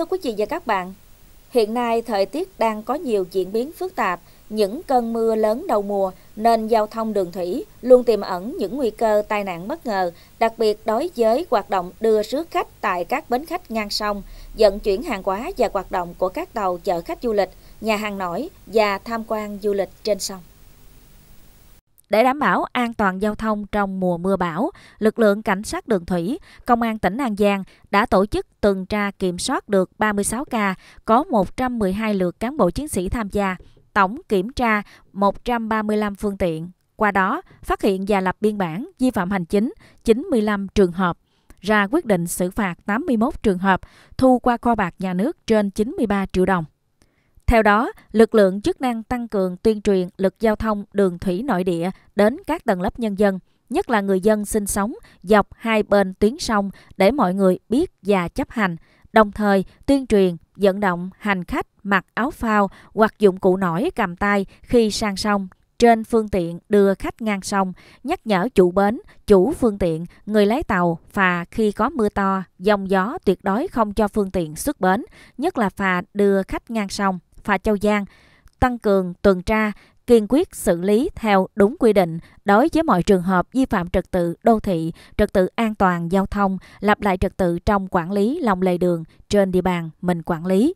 Thưa quý vị và các bạn, hiện nay thời tiết đang có nhiều diễn biến phức tạp, những cơn mưa lớn đầu mùa nên giao thông đường thủy luôn tiềm ẩn những nguy cơ tai nạn bất ngờ, đặc biệt đối với hoạt động đưa rước khách tại các bến khách ngang sông, vận chuyển hàng hóa và hoạt động của các tàu chở khách du lịch, nhà hàng nổi và tham quan du lịch trên sông. Để đảm bảo an toàn giao thông trong mùa mưa bão, lực lượng cảnh sát đường thủy, công an tỉnh An Giang đã tổ chức tuần tra kiểm soát được 36 ca, có 112 lượt cán bộ chiến sĩ tham gia, tổng kiểm tra 135 phương tiện. Qua đó, phát hiện và lập biên bản vi phạm hành chính 95 trường hợp, ra quyết định xử phạt 81 trường hợp, thu qua kho bạc nhà nước trên 93 triệu đồng. Theo đó, lực lượng chức năng tăng cường tuyên truyền luật giao thông đường thủy nội địa đến các tầng lớp nhân dân, nhất là người dân sinh sống dọc hai bên tuyến sông để mọi người biết và chấp hành, đồng thời tuyên truyền, vận động hành khách mặc áo phao hoặc dụng cụ nổi cầm tay khi sang sông trên phương tiện đưa khách ngang sông, nhắc nhở chủ bến, chủ phương tiện, người lái tàu, phà khi có mưa to, dòng gió tuyệt đối không cho phương tiện xuất bến, nhất là phà đưa khách ngang sông phà Châu Giang, tăng cường tuần tra, kiên quyết xử lý theo đúng quy định đối với mọi trường hợp vi phạm trật tự đô thị, trật tự an toàn giao thông, lập lại trật tự trong quản lý lòng lề đường trên địa bàn mình quản lý.